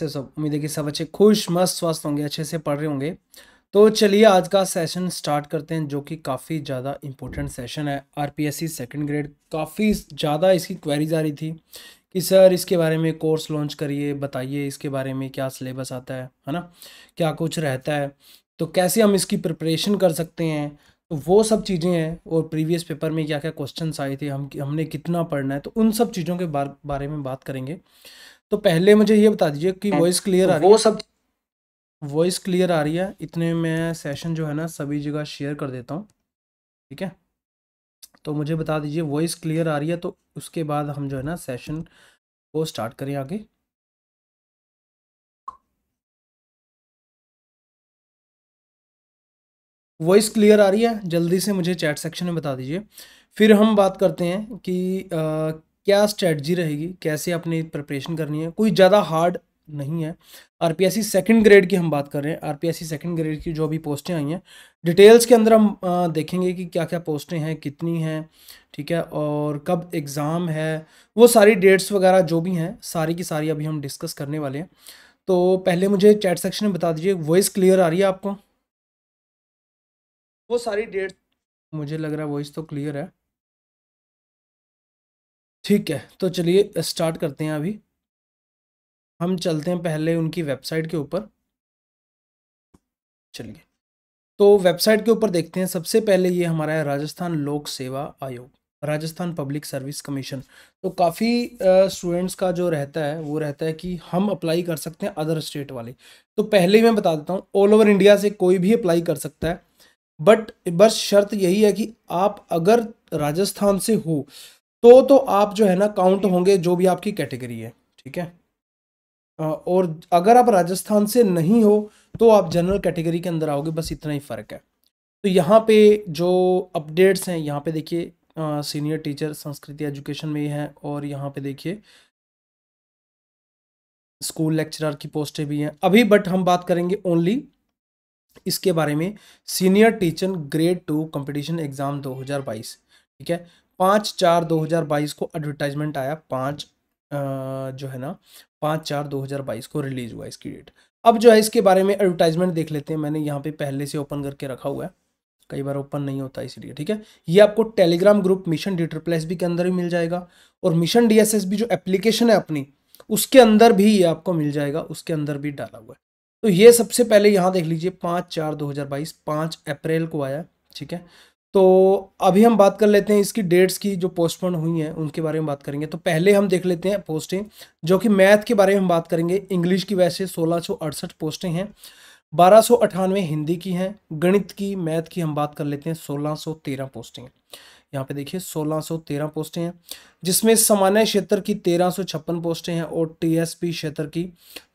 से सब उम्मीद है कि सब अच्छे खुश मस्त स्वस्थ होंगे अच्छे से पढ़ रहे होंगे तो चलिए आज का सेशन स्टार्ट करते हैं जो कि काफ़ी ज़्यादा इंपॉर्टेंट सेशन है आर सेकंड ग्रेड काफ़ी ज़्यादा इसकी क्वेरीज आ रही थी कि सर इसके बारे में कोर्स लॉन्च करिए बताइए इसके बारे में क्या सिलेबस आता है है ना क्या कुछ रहता है तो कैसे हम इसकी प्रिपरेशन कर सकते हैं तो वो सब चीज़ें हैं और प्रीवियस पेपर में क्या क्या क्वेश्चन आए थे हम हमने कितना पढ़ना है तो उन सब चीज़ों के बार, बारे में बात करेंगे तो पहले मुझे ये बता दीजिए कि वॉइस क्लियर आ तो रही है वो सब वॉइस क्लियर आ रही है इतने में सेशन जो है ना सभी जगह शेयर कर देता हूँ ठीक है तो मुझे बता दीजिए वॉइस क्लियर आ रही है तो उसके बाद हम जो है ना सेशन को स्टार्ट करें आगे वॉइस क्लियर आ रही है जल्दी से मुझे चैट सेक्शन में बता दीजिए फिर हम बात करते हैं कि आ, क्या स्ट्रेटजी रहेगी कैसे अपनी प्रिपरेशन करनी है कोई ज़्यादा हार्ड नहीं है R P S C second grade की हम बात कर रहे हैं R P S C second grade की जो अभी पोस्टें आई हैं डिटेल्स के अंदर हम देखेंगे कि क्या क्या पोस्टें हैं कितनी हैं ठीक है और कब एग्ज़ाम है वो सारी डेट्स वगैरह जो भी हैं सारी की सारी अभी हम डिस्कस करने वाले हैं तो पहले मुझे चैट सेक्शन में बता दीजिए वॉइस क्लियर आ रही है आपको वो सारी डेट मुझे लग रहा है वॉइस तो क्लियर है ठीक है तो चलिए स्टार्ट करते हैं अभी हम चलते हैं पहले उनकी वेबसाइट के ऊपर चलिए तो वेबसाइट के ऊपर देखते हैं सबसे पहले ये हमारा है राजस्थान लोक सेवा आयोग राजस्थान पब्लिक सर्विस कमीशन तो काफ़ी स्टूडेंट्स का जो रहता है वो रहता है कि हम अप्लाई कर सकते हैं अदर स्टेट वाले तो पहले ही मैं बता देता हूँ ऑल ओवर इंडिया से कोई भी अप्लाई कर सकता है बट बस शर्त यही है कि आप अगर राजस्थान से हो तो तो आप जो है ना काउंट होंगे जो भी आपकी कैटेगरी है ठीक है और अगर आप राजस्थान से नहीं हो तो आप जनरल कैटेगरी के अंदर आओगे बस इतना ही फ़र्क है तो यहाँ पे जो अपडेट्स हैं यहाँ पे देखिए सीनियर टीचर संस्कृति एजुकेशन में है और यहाँ पे देखिए स्कूल लेक्चरर की पोस्टें भी हैं अभी बट हम बात करेंगे ओनली इसके बारे में senior teacher grade two competition exam 2022 ठीक है पाँच चार दो हज़ार बाईस को एडवर्टाइजमेंट आया पाँच जो है ना पाँच चार दो हज़ार बाईस को रिलीज़ हुआ इसकी डेट अब जो है इसके बारे में एडवर्टाइजमेंट देख लेते हैं मैंने यहाँ पे पहले से ओपन करके रखा हुआ है कई बार ओपन नहीं होता इसलिए ठीक है ये आपको टेलीग्राम ग्रुप मिशन डिटर प्लेस भी बी के अंदर भी मिल जाएगा और mission D S S B जो एप्लीकेशन है अपनी उसके अंदर भी ये आपको मिल जाएगा उसके अंदर भी डाला हुआ है तो ये सबसे पहले यहाँ देख लीजिए पाँच चार दो हज़ार बाईस पाँच अप्रैल को आया ठीक है तो अभी हम बात कर लेते हैं इसकी डेट्स की जो पोस्टपोन हुई हैं उनके बारे में बात करेंगे तो पहले हम देख लेते हैं पोस्टें जो कि मैथ के बारे में हम बात करेंगे इंग्लिश की वैसे सोलह पोस्टें हैं बारह हिंदी की हैं गणित की मैथ की हम बात कर लेते हैं तेरह पोस्टें यहाँ पे देखिए 1613 पोस्टें हैं जिसमें सामान्य क्षेत्र की तेरह पोस्टें हैं और टीएसपी क्षेत्र की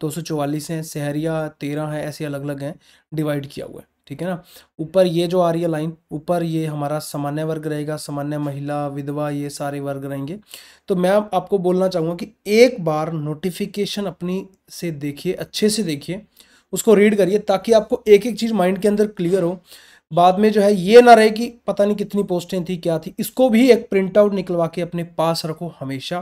दो सौ चौवालीस हैं शहरिया तेरह है ऐसे अलग अलग हैं डिवाइड किया हुआ है ठीक है ना ऊपर ये जो आ रही है लाइन ऊपर ये हमारा सामान्य वर्ग रहेगा सामान्य महिला विधवा ये सारे वर्ग रहेंगे तो मैं आपको बोलना चाहूँगा कि एक बार नोटिफिकेशन अपनी से देखिए अच्छे से देखिए उसको रीड करिए ताकि आपको एक एक चीज़ माइंड के अंदर क्लियर हो बाद में जो है ये ना रहे कि पता नहीं कितनी पोस्टें थी क्या थी इसको भी एक प्रिंट आउट निकलवा के अपने पास रखो हमेशा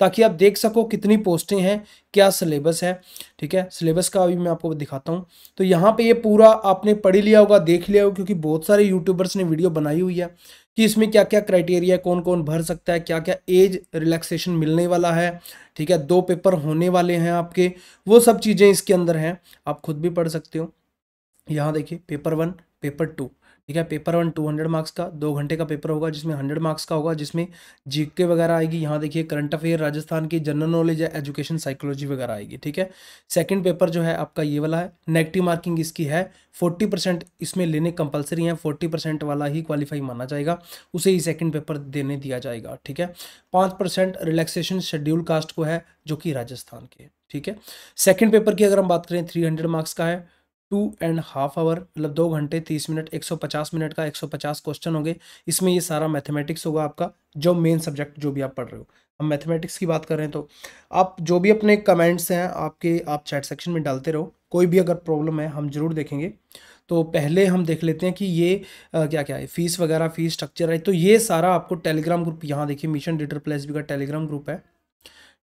ताकि आप देख सको कितनी पोस्टें हैं क्या सिलेबस है ठीक है सिलेबस का अभी मैं आपको दिखाता हूँ तो यहाँ पे ये पूरा आपने पढ़ लिया होगा देख लिया होगा क्योंकि बहुत सारे यूट्यूबर्स ने वीडियो बनाई हुई है कि इसमें क्या क्या क्राइटेरिया कौन कौन भर सकता है क्या क्या एज रिलैक्सेशन मिलने वाला है ठीक है दो पेपर होने वाले हैं आपके वो सब चीज़ें इसके अंदर हैं आप खुद भी पढ़ सकते हो यहाँ देखिए पेपर वन पेपर टू ठीक है paper one two hundred marks का दो घंटे का पेपर होगा जिसमें हंड्रेड मार्क्स का होगा जिसमें जीके वगैरह आएगी यहाँ देखिए करंट अफेयर राजस्थान की जनरल नॉलेज या एजुकेशन साइकोलॉजी वगैरह आएगी ठीक है सेकंड पेपर जो है आपका ये वाला है नेगेटिव मार्किंग इसकी है फोर्टी परसेंट इसमें लेने कंपलसरी है फोर्टी परसेंट वाला ही क्वालिफाई माना जाएगा उसे ही सेकेंड पेपर देने दिया जाएगा ठीक है पाँच परसेंट रिलैक्सेशन शेड्यूल कास्ट को है जो कि राजस्थान के ठीक है सेकेंड पेपर की अगर हम बात करें थ्री हंड्रेड मार्क्स का है टू एंड हाफ आवर मतलब दो घंटे तीस मिनट एक सौ पचास मिनट का एक सौ पचास क्वेश्चन होंगे इसमें ये सारा मैथमेटिक्स होगा आपका जो मेन सब्जेक्ट जो भी आप पढ़ रहे हो हम मैथमेटिक्स की बात कर रहे हैं तो आप जो भी अपने कमेंट्स हैं आपके आप चैट सेक्शन में डालते रहो कोई भी अगर प्रॉब्लम है हम ज़रूर देखेंगे तो पहले हम देख लेते हैं कि ये आ, क्या क्या है फ़ीस वगैरह फ़ीस स्ट्रक्चर है तो ये सारा आपको टेलीग्राम ग्रुप यहाँ देखिए मिशन डिटर प्लेस बी का टेलीग्राम ग्रुप है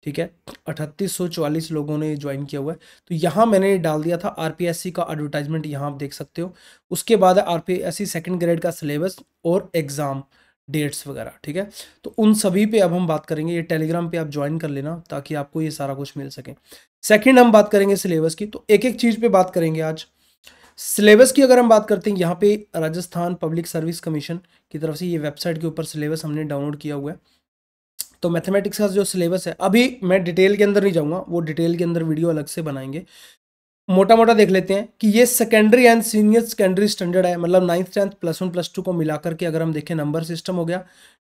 ठीक है अठतीस सौ लोगों ने ज्वाइन किया हुआ है तो यहाँ मैंने डाल दिया था आरपीएससी का एडवर्टाइजमेंट यहाँ आप देख सकते हो उसके बाद है आरपीएससी सेकंड ग्रेड का सिलेबस और एग्ज़ाम डेट्स वगैरह ठीक है तो उन सभी पे अब हम बात करेंगे ये टेलीग्राम पे आप ज्वाइन कर लेना ताकि आपको ये सारा कुछ मिल सके सेकंड हम बात करेंगे सिलेबस की तो एक एक चीज़ पे बात करेंगे आज सिलेबस की अगर हम बात करते हैं यहाँ पे राजस्थान पब्लिक सर्विस कमीशन की तरफ से ये वेबसाइट के ऊपर सिलेबस हमने डाउनलोड किया हुआ है तो मैथमेटिक्स का जो सिलेबस है अभी मैं डिटेल के अंदर नहीं जाऊँगा वो डिटेल के अंदर वीडियो अलग से बनाएंगे मोटा मोटा देख लेते हैं कि ये secondary and senior secondary standard है मतलब ninth tenth plus one plus two को मिलाकर के अगर हम देखें नंबर सिस्टम हो गया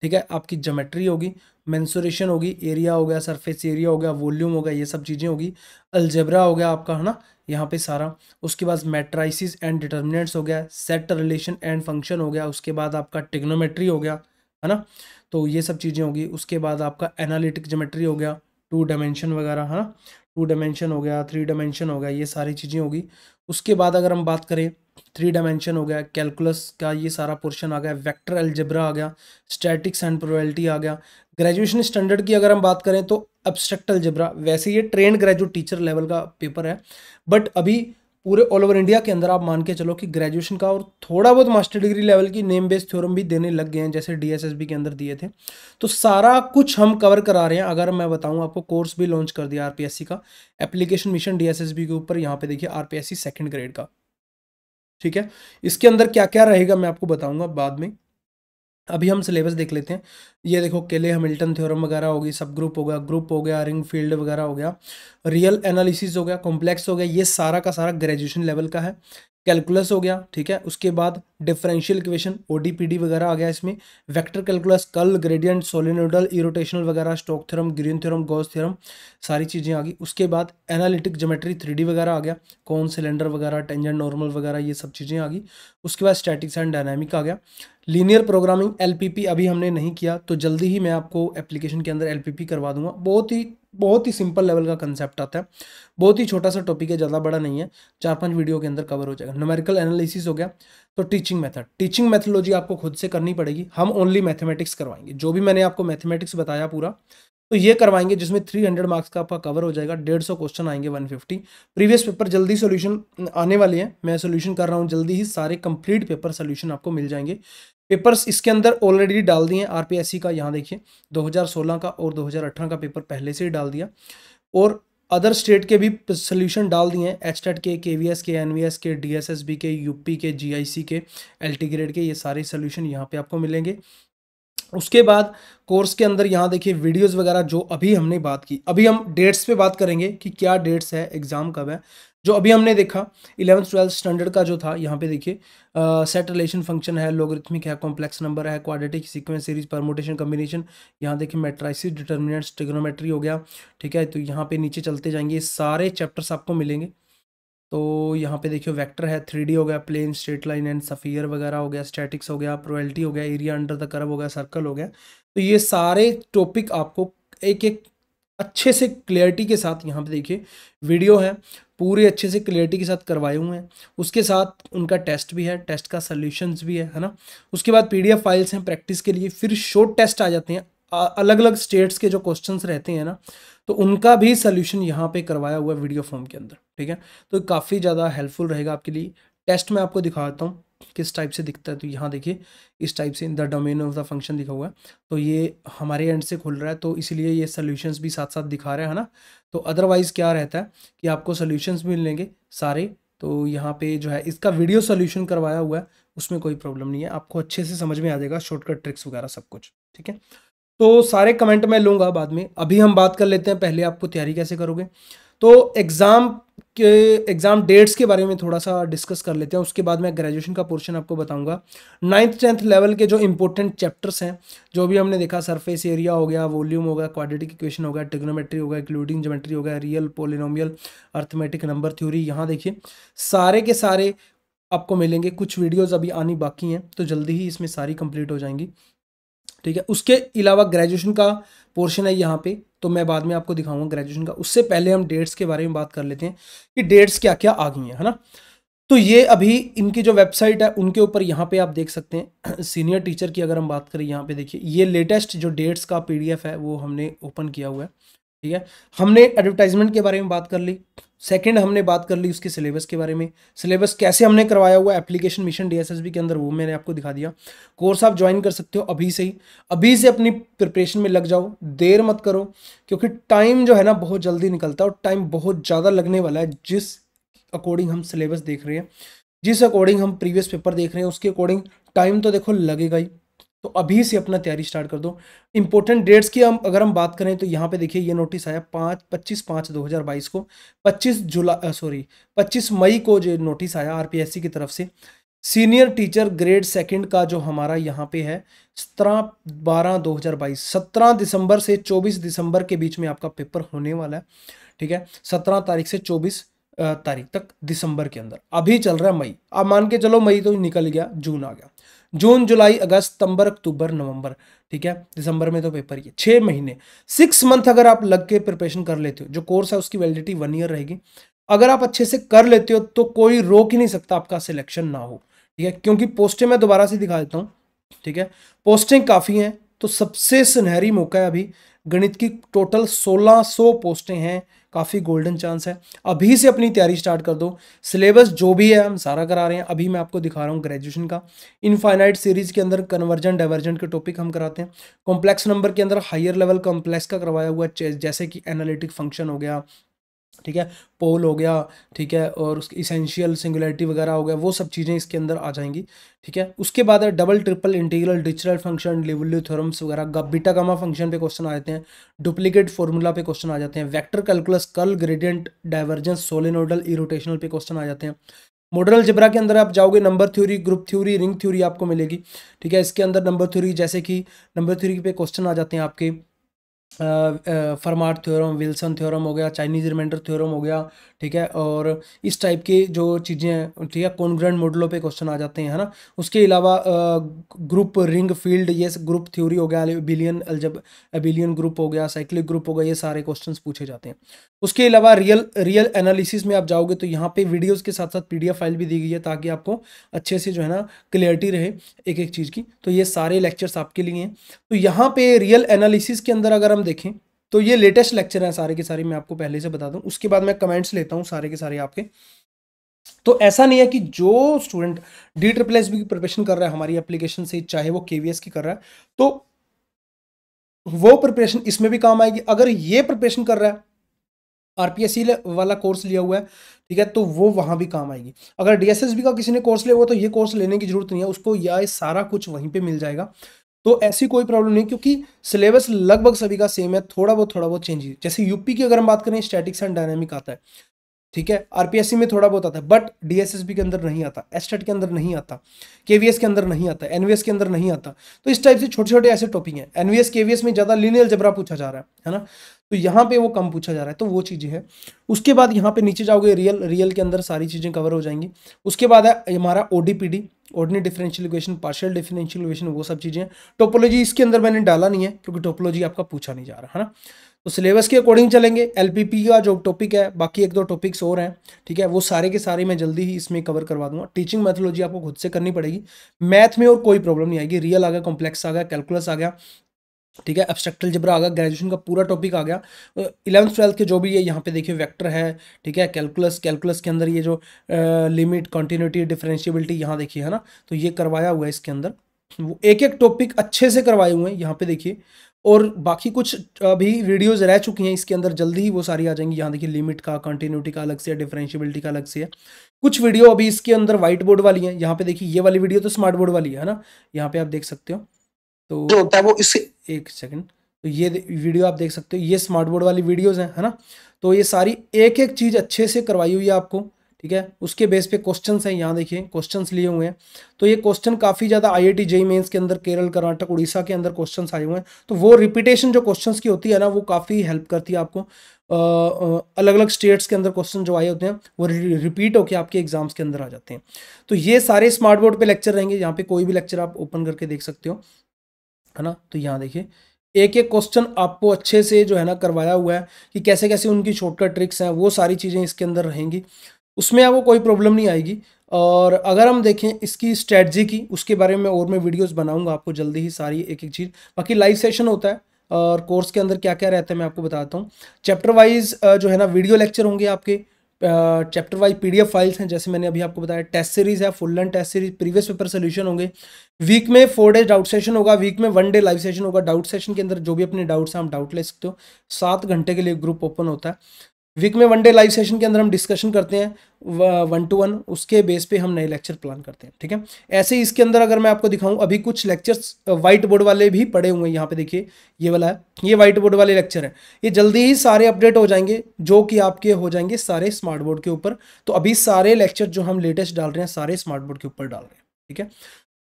ठीक है आपकी जोमेट्री होगी मैंसोरेशन होगी एरिया हो गया सरफेस एरिया हो गया वॉल्यूम हो गया ये सब चीज़ें होगी अल्जेब्रा हो गया आपका है ना यहाँ पे सारा उसके बाद मेट्राइसिस एंड डिटर्मिनेंट्स हो गया सेट रिलेशन एंड फंक्शन हो गया उसके बाद आपका टिग्नोमेट्री हो गया है ना तो ये सब चीज़ें होगी उसके बाद आपका एनालिटिक जोमेट्री हो गया टू डायमेंशन वगैरह है ना टू डायमेंशन हो गया थ्री डायमेंशन हो गया ये सारी चीज़ें होगी उसके बाद अगर हम बात करें थ्री डायमेंशन हो गया कैलकुलस का ये सारा पोर्शन आ गया वेक्टर एल्जेब्रा आ गया स्टैटिक्स एंड प्रोबेबिलिटी आ गया ग्रेजुएशन स्टैंडर्ड की अगर हम बात करें तो एब्स्ट्रैक्ट एल्जेब्रा वैसे ये ट्रेंड ग्रेजुएट टीचर लेवल का पेपर है बट अभी पूरे ऑल ओवर इंडिया के अंदर आप मान के चलो कि ग्रेजुएशन का और थोड़ा बहुत मास्टर डिग्री लेवल की नेम बेस्ड थ्योरम भी देने लग गए हैं जैसे डीएसएसबी के अंदर दिए थे तो सारा कुछ हम कवर करा रहे हैं अगर मैं बताऊं आपको कोर्स भी लॉन्च कर दिया आरपीएससी का एप्लीकेशन मिशन डीएसएसबी के ऊपर यहाँ पे देखिए आरपीएससी पी ग्रेड का ठीक है इसके अंदर क्या क्या रहेगा मैं आपको बताऊंगा बाद में अभी हम सिलेबस देख लेते हैं ये देखो केले हमिल्टन थ्योरम वगैरह होगी सब ग्रुप हो गया ग्रुप हो गया रिंग फील्ड वगैरह हो गया रियल एनालिसिस हो गया कॉम्प्लेक्स हो गया ये सारा का सारा ग्रेजुएशन लेवल का है कैलकुलस हो गया ठीक है उसके बाद डिफरेंशियल इक्वेशन ओ वगैरह आ गया इसमें vector calculus curl gradient solenoidal irrotational वगैरह Stoke theorem Green theorem Gauss theorem सारी चीज़ें आ गई उसके बाद एनालिटिक जोमेट्री थ्री वगैरह आ गया कौन सिलेंडर वगैरह टेंजन नॉर्मल वगैरह ये सब चीज़ें आ गई उसके बाद स्टैटिक्स एंड डायनामिक आ गया लीनियर प्रोग्रामिंग एलपीपी अभी हमने नहीं किया तो जल्दी ही मैं आपको एप्लीकेशन के अंदर एलपीपी करवा दूंगा बहुत ही बहुत ही सिंपल लेवल का कंसेप्ट आता है बहुत ही छोटा सा टॉपिक है ज़्यादा बड़ा नहीं है चार पांच वीडियो के अंदर कवर हो जाएगा न्यूमेरिकल एनालिसिस हो गया तो टीचिंग मेथड टीचिंग मैथोलॉजी आपको खुद से करनी पड़ेगी हम ओनली मैथमेटिक्स करवाएंगे जो भी मैंने आपको मैथमेटिक्स बताया पूरा तो ये करवाएंगे जिसमें थ्री मार्क्स का आपका कवर हो जाएगा डेढ़ सौ क्वेश्चन आएंगे वन प्रीवियस पेपर जल्दी सोल्यूशन आने वाले हैं मैं सोल्यूशन कर रहा हूँ जल्दी ही सारे कंप्लीट पेपर सोल्यूशन आपको मिल जाएंगे पेपर्स इसके अंदर ऑलरेडी डाल दिए आर का यहाँ देखिए 2016 का और 2018 का पेपर पहले से ही डाल दिया और अदर स्टेट के भी सोल्यूशन डाल दिए हैं एच टेट के के वी एस के एन वी एस के डी एस एस बी के यूपी के जी आई सी के एल टी ग्रेड के ये सारे सोल्यूशन यहाँ पे आपको मिलेंगे उसके बाद कोर्स के अंदर यहाँ देखिए वीडियोज़ वगैरह जो अभी हमने बात की अभी हम डेट्स पर बात करेंगे कि क्या डेट्स है एग्ज़ाम कब है जो अभी हमने देखा इलेवंथ ट्वेल्थ स्टैंडर्ड का जो था यहाँ पे देखिए सेट रिलेशन फंक्शन है लोगरिथमिक है कॉम्प्लेक्स नंबर है quadratic sequence series permutation combination यहाँ देखिए मेट्राइसिस डिटर्मिनेंट्स ट्रिग्नोमेट्री हो गया ठीक है तो यहाँ पे नीचे चलते जाएंगे सारे चैप्टर्स आपको मिलेंगे तो यहाँ पे देखिए वैक्टर है थ्री हो गया plane straight line and sphere वगैरह हो गया स्टैटिक्स हो गया प्रोवेल्टी हो गया एरिया अंडर द करब हो गया सर्कल हो गया तो ये सारे टॉपिक आपको एक एक अच्छे से क्लियरिटी के साथ यहाँ पे देखिए वीडियो है पूरे अच्छे से क्लियरिटी के साथ करवाए हुए हैं उसके साथ उनका टेस्ट भी है टेस्ट का सल्यूशंस भी है है ना उसके बाद पीडीएफ फाइल्स हैं प्रैक्टिस के लिए फिर शॉर्ट टेस्ट आ जाते हैं अलग अलग स्टेट्स के जो क्वेश्चंस रहते हैं ना तो उनका भी सोल्यूशन यहाँ पर करवाया हुआ है वीडियो फॉर्म के अंदर ठीक है तो काफ़ी ज़्यादा हेल्पफुल रहेगा आपके लिए टेस्ट मैं आपको दिखाता हूँ किस टाइप से दिखता है तो यहाँ देखिए इस टाइप से in the domain of the function दिखा हुआ है तो ये हमारे एंड से खुल रहा है तो इसीलिए ये सोल्यूशंस भी साथ साथ दिखा रहे हैं ना तो अदरवाइज़ क्या रहता है कि आपको सोल्यूशंस लेंगे सारे तो यहाँ पे जो है इसका वीडियो सोल्यूशन करवाया हुआ है उसमें कोई प्रॉब्लम नहीं है आपको अच्छे से समझ में आ जाएगा शॉर्टकट ट्रिक्स वगैरह सब कुछ ठीक है तो सारे कमेंट मैं लूँगा बाद में अभी हम बात कर लेते हैं पहले आपको तैयारी कैसे करोगे तो एग्ज़ाम के एग्ज़ाम डेट्स के बारे में थोड़ा सा डिस्कस कर लेते हैं उसके बाद मैं ग्रेजुएशन का पोर्शन आपको बताऊंगा नाइन्थ टेंथ लेवल के जो इंपॉर्टेंट चैप्टर्स हैं जो भी हमने देखा सरफेस एरिया हो गया वॉल्यूम हो गया क्वाड्रेटिक इक्वेशन हो गया ट्रिग्नोमेट्री हो गया इंक्लूडिंग जोमेट्री हो गया real polynomial arithmetic number theory यहाँ देखिए सारे के सारे आपको मिलेंगे कुछ वीडियोज़ अभी आनी बाकी हैं तो जल्दी ही इसमें सारी कंप्लीट हो जाएंगी ठीक है उसके अलावा ग्रेजुएशन का पोर्शन है यहाँ पे तो मैं बाद में आपको दिखाऊंगा ग्रेजुएशन का उससे पहले हम डेट्स के बारे में बात कर लेते हैं कि डेट्स क्या क्या आ गई हैं है ना तो ये अभी इनकी जो वेबसाइट है उनके ऊपर यहाँ पे आप देख सकते हैं सीनियर टीचर की अगर हम बात करें यहाँ पे देखिए ये लेटेस्ट जो डेट्स का पीडीएफ है वो हमने ओपन किया हुआ है ठीक है हमने एडवर्टाइजमेंट के बारे में बात कर ली सेकंड हमने बात कर ली उसके सिलेबस के बारे में सिलेबस कैसे हमने करवाया हुआ एप्लीकेशन मिशन डीएसएसबी के अंदर वो मैंने आपको दिखा दिया कोर्स आप ज्वाइन कर सकते हो अभी से ही अभी से अपनी प्रिपरेशन में लग जाओ देर मत करो क्योंकि टाइम जो है ना बहुत जल्दी निकलता है और टाइम बहुत ज़्यादा लगने वाला है जिस अकॉर्डिंग हम सिलेबस देख रहे हैं जिस अकॉर्डिंग हम प्रीवियस पेपर देख रहे हैं उसके अकॉर्डिंग टाइम तो देखो लगेगा ही तो अभी से अपना तैयारी स्टार्ट कर दो इंपॉर्टेंट डेट्स की हम अगर हम बात करें तो यहाँ पे देखिए ये नोटिस आया पाँच पच्चीस पाँच दो हज़ार बाईस को पच्चीस जुलाई सॉरी पच्चीस मई को जो नोटिस आया आरपीएससी की तरफ से सीनियर टीचर ग्रेड सेकंड का जो हमारा यहाँ पे है सत्रह बारह दो हज़ार बाईस सत्रह दिसंबर से चौबीस दिसंबर के बीच में आपका पेपर होने वाला है ठीक है सत्रह तारीख से चौबीस तारीख तक दिसंबर के अंदर अभी चल रहा है मई आप मान के चलो मई तो निकल गया जून आ गया जून जुलाई अगस्त सितंबर अक्टूबर नवंबर ठीक है दिसंबर में तो पेपर ये छः महीने सिक्स मंथ अगर आप लग के प्रिपरेशन कर लेते हो जो कोर्स है उसकी वैलिडिटी वन ईयर रहेगी अगर आप अच्छे से कर लेते हो तो कोई रोक ही नहीं सकता आपका सिलेक्शन ना हो ठीक है क्योंकि पोस्टें मैं दोबारा से दिखा देता हूँ ठीक है पोस्टें काफ़ी हैं तो सबसे सुनहरी मौका है अभी गणित की टोटल 1600 पोस्टें हैं काफ़ी गोल्डन चांस है अभी से अपनी तैयारी स्टार्ट कर दो सिलेबस जो भी है हम सारा करा रहे हैं अभी मैं आपको दिखा रहा हूँ ग्रेजुएशन का इनफाइनाइट सीरीज़ के अंदर कन्वर्जन डाइवर्जेंट के टॉपिक हम कराते हैं कॉम्प्लेक्स नंबर के अंदर हायर लेवल कॉम्प्लेक्स का करवाया हुआ जैसे कि एनालिटिक फंक्शन हो गया ठीक है पोल हो गया ठीक है और उसकी इसेंशियल सिंगुलरिटी वगैरह हो गया वो सब चीज़ें इसके अंदर आ जाएंगी ठीक है उसके बाद है double triple integral digital function लिवल्यू थ्योरम्स वगैरह बीटा गामा फंक्शन पे क्वेश्चन आ जाते हैं डुप्लीकेट फॉर्मूला पे क्वेश्चन आ जाते हैं vector calculus curl gradient divergence solenoidal irrotational पे क्वेश्चन आ जाते हैं मॉडल जिब्रा के अंदर आप जाओगे number theory group theory ring theory आपको मिलेगी ठीक है इसके अंदर नंबर थ्योरी जैसे कि नंबर थ्योरी पे क्वेश्चन आ जाते हैं आपके फरमाट थ्योरम विल्सन थ्योरम हो गया चाइनीज रिमाइंडर थ्योरम हो गया ठीक है और इस टाइप की जो चीज़ें हैं ठीक है कॉन्ग्रेंट मॉडलों पे क्वेश्चन आ जाते हैं है ना उसके अलावा ग्रुप रिंग फील्ड ये ग्रुप थ्योरी हो गया बिलियन जब एबिलियन ग्रुप हो गया साइक्लिक ग्रुप हो गया ये सारे क्वेश्चन पूछे जाते हैं उसके अलावा रियल रियल एनालिसिस में आप जाओगे तो यहाँ पर वीडियोज़ के साथ साथ पी फाइल भी दी गई है ताकि आपको अच्छे से जो है ना क्लियरिटी रहे एक एक चीज़ की तो ये सारे लेक्चर्स आपके लिए हैं तो यहाँ पर रियल एनालिसिस के अंदर अगर हम देखें तो ये लेटेस्ट लेक्चर हैं सारे के सारे मैं आपको पहले से बता दूं उसके बाद मैं कमेंट्स लेता हूं सारे के सारे आपके तो ऐसा नहीं है कि जो student D triple S B की प्रिपरेशन कर रहा है हमारी एप्लीकेशन से चाहे वो केवीएस की कर रहा है तो वो प्रिपरेशन इसमें भी काम आएगी अगर ये प्रिपरेशन कर रहा है आरपीएससी वाला कोर्स लिया हुआ है ठीक है तो वो वहां भी काम आएगी अगर डीएसएसबी का किसी ने कोर्स लिया हुआ तो ये कोर्स लेने की जरूरत नहीं है उसको या सारा कुछ वहीं पे मिल जाएगा तो ऐसी कोई प्रॉब्लम नहीं क्योंकि सिलेबस लगभग सभी का सेम है थोड़ा बहुत थोड़ा बहुत चेंज है जैसे यूपी की अगर हम बात करें स्टैटिक्स एंड डायनेमिक आता है ठीक है आरपीएससी में थोड़ा बहुत आता है बट डीएसएसबी के अंदर नहीं आता एस्टेट के अंदर नहीं आता केवीएस के अंदर नहीं आता एनवीएस के अंदर नहीं आता तो इस टाइप से छोटे छोटे ऐसे टॉपिक हैं एनवीएस केवीएस में ज़्यादा लिनियल जबरा पूछा जा रहा है ना तो यहाँ पे वो कम पूछा जा रहा है तो वो चीज़ें हैं उसके बाद यहाँ पे नीचे जाओगे रियल रियल के अंदर सारी चीज़ें कवर हो जाएंगी उसके बाद है हमारा O D P D ordinary differential equation partial differential equation वो सब चीज़ें टोपोलॉजी इसके अंदर मैंने डाला नहीं है क्योंकि टोपोलॉजी आपका पूछा नहीं जा रहा है ना तो सिलेबस के अकॉर्डिंग चलेंगे एल का जो टॉपिक है बाकी एक दो टॉपिक्स और हैं ठीक है वो सारे के सारे मैं जल्दी ही इसमें कवर करवा दूंगा टीचिंग मैथोलॉजी आपको खुद से करनी पड़ेगी मैथ में और कोई प्रॉब्लम नहीं आएगी रियल आ गया कॉम्प्लेक्स आ गया कैलकुलस आ गया ठीक है एब्स्ट्रक्टल जबरा आ गया ग्रेजुएशन का पूरा टॉपिक आ गया इलेवंथ ट्वेल्थ के जो भी ये यहाँ पे देखिए वेक्टर है ठीक है कैलकुलस कैलकुलस के अंदर ये जो लिमिट कंटिन्यूटी डिफरेंशियबिलिटी यहाँ देखिए है ना तो ये करवाया हुआ है इसके अंदर वो एक एक टॉपिक अच्छे से करवाए हुए हैं यहाँ पे देखिए और बाकी कुछ अभी वीडियोज़ रह चुकी हैं इसके अंदर जल्दी ही वो सारी आ जाएंगी यहाँ देखिए लिमिट का कंटिन्यूटी का अलग से है डिफरेंशियबिलिटी का अलग से है कुछ वीडियो अभी इसके अंदर व्हाइट बोर्ड वाली हैं यहाँ पे देखिए ये वाली वीडियो तो स्मार्ट बोर्ड वाली है ना यहाँ पे आप देख सकते हो तो जो होता है वो इसे एक सेकंड तो ये वीडियो आप देख सकते हो ये स्मार्ट बोर्ड वाली वीडियोज हैं है ना तो ये सारी एक एक चीज़ अच्छे से करवाई हुई है आपको ठीक है उसके बेस पे क्वेश्चंस हैं यहाँ देखिए क्वेश्चंस लिए हुए हैं तो ये क्वेश्चन काफ़ी ज़्यादा आई आई मेंस मेन्स के अंदर केरल कर्नाटक उड़ीसा के अंदर क्वेश्चन आए हुए हैं तो वो रिपीटेशन जो क्वेश्चन की होती है ना वो काफ़ी हेल्प करती है आपको आ, अलग अलग स्टेट्स के अंदर क्वेश्चन जो आए होते हैं वो रिपीट होकर आपके एग्जाम्स के अंदर आ जाते हैं तो ये सारे स्मार्ट बोर्ड पर लेक्चर रहेंगे यहाँ पर कोई भी लेक्चर आप ओपन करके देख सकते हो है ना तो यहाँ देखिए एक एक क्वेश्चन आपको अच्छे से जो है ना करवाया हुआ है कि कैसे कैसे उनकी शॉर्टकट ट्रिक्स हैं वो सारी चीज़ें इसके अंदर रहेंगी उसमें आपको कोई प्रॉब्लम नहीं आएगी और अगर हम देखें इसकी स्ट्रेटजी की उसके बारे में और मैं वीडियोस बनाऊंगा आपको जल्दी ही सारी एक एक चीज़ बाकी लाइव सेशन होता है और कोर्स के अंदर क्या क्या रहता है मैं आपको बताता हूँ चैप्टर वाइज जो है ना वीडियो लेक्चर होंगे आपके चैप्टर वाइज पीडीएफ फाइल्स हैं जैसे मैंने अभी आपको बताया टेस्ट सीरीज है full and test series previous paper solution होंगे वीक में फोर डेज डाउट सेशन होगा वीक में वन डे लाइव सेशन होगा डाउट सेशन के अंदर जो भी अपने डाउट्स हैं आप डाउट ले सकते हो सात घंटे के लिए ग्रुप ओपन होता है वीक में वन डे लाइव सेशन के अंदर हम डिस्कशन करते हैं वन टू वन उसके बेस पे हम नए लेक्चर प्लान करते हैं ठीक है ऐसे ही इसके अंदर अगर मैं आपको दिखाऊं अभी कुछ लेक्चर्स वाइट बोर्ड वाले भी पड़े हुए हैं यहाँ पे देखिए ये वाला है ये वाइट बोर्ड वाले लेक्चर हैं ये जल्दी ही सारे अपडेट हो जाएंगे जो कि आपके हो जाएंगे सारे स्मार्ट बोर्ड के ऊपर तो अभी सारे लेक्चर जो हम लेटेस्ट डाल रहे हैं सारे स्मार्ट बोर्ड के ऊपर डाल रहे हैं ठीक है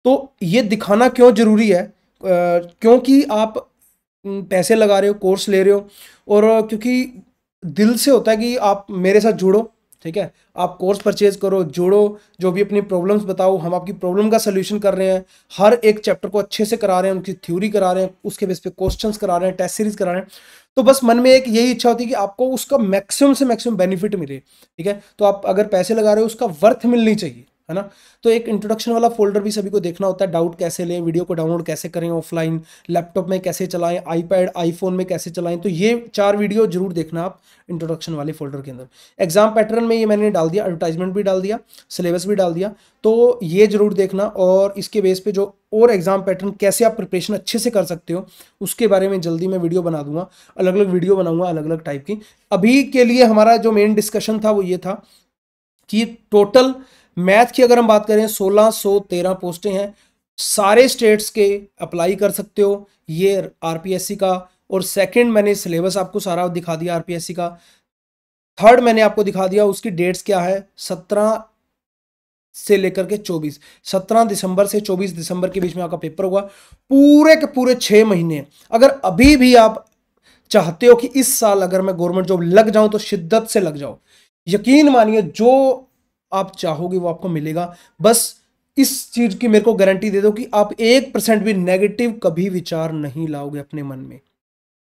तो ये दिखाना क्यों ज़रूरी है क्योंकि आप पैसे लगा रहे हो कोर्स ले रहे हो और क्योंकि दिल से होता है कि आप मेरे साथ जुड़ो ठीक है आप कोर्स परचेज करो जोड़ो जो भी अपनी प्रॉब्लम्स बताओ हम आपकी प्रॉब्लम का सलूशन कर रहे हैं हर एक चैप्टर को अच्छे से करा रहे हैं उनकी थ्योरी करा रहे हैं उसके बेस पे क्वेश्चंस करा रहे हैं टेस्ट सीरीज करा रहे हैं तो बस मन में एक यही इच्छा होती है कि आपको उसका मैक्सिमम से मैक्सिमम बेनिफिट मिले ठीक है तो आप अगर पैसे लगा रहे हो उसका वर्थ मिलनी चाहिए है ना तो एक इंट्रोडक्शन वाला फोल्डर भी सभी को देखना होता है डाउट कैसे लें वीडियो को डाउनलोड कैसे करें ऑफलाइन लैपटॉप में कैसे चलाएं आईपैड आईफोन में कैसे चलाएं तो ये चार वीडियो जरूर देखना आप इंट्रोडक्शन वाले फोल्डर के अंदर एग्जाम पैटर्न में ये मैंने डाल दिया एडवर्टाइजमेंट भी डाल दिया सिलेबस भी डाल दिया तो ये जरूर देखना और इसके बेस पे जो और एग्जाम पैटर्न कैसे आप प्रिपरेशन अच्छे से कर सकते हो उसके बारे में जल्दी मैं वीडियो बना दूंगा अलग अलग वीडियो बनाऊंगा अलग अलग टाइप की अभी के लिए हमारा जो मेन डिस्कशन था वो ये था कि टोटल मैथ की अगर हम बात करें 1613 पोस्टें हैं सारे स्टेट्स के अप्लाई कर सकते हो ये आरपीएससी का और सेकंड मैंने सिलेबस आपको सारा दिखा दिया आरपीएससी का थर्ड मैंने आपको दिखा दिया उसकी डेट्स क्या है सत्रह से लेकर के चौबीस सत्रह दिसंबर से चौबीस दिसंबर के बीच में आपका पेपर होगा पूरे के पूरे छः महीने अगर अभी भी आप चाहते हो कि इस साल अगर मैं गवर्नमेंट जॉब लग जाऊं तो शिद्दत से लग जाओ यकीन मानिए जो आप चाहोगे वो आपको मिलेगा बस इस चीज़ की मेरे को गारंटी दे दो कि आप एक परसेंट भी नेगेटिव कभी विचार नहीं लाओगे अपने मन में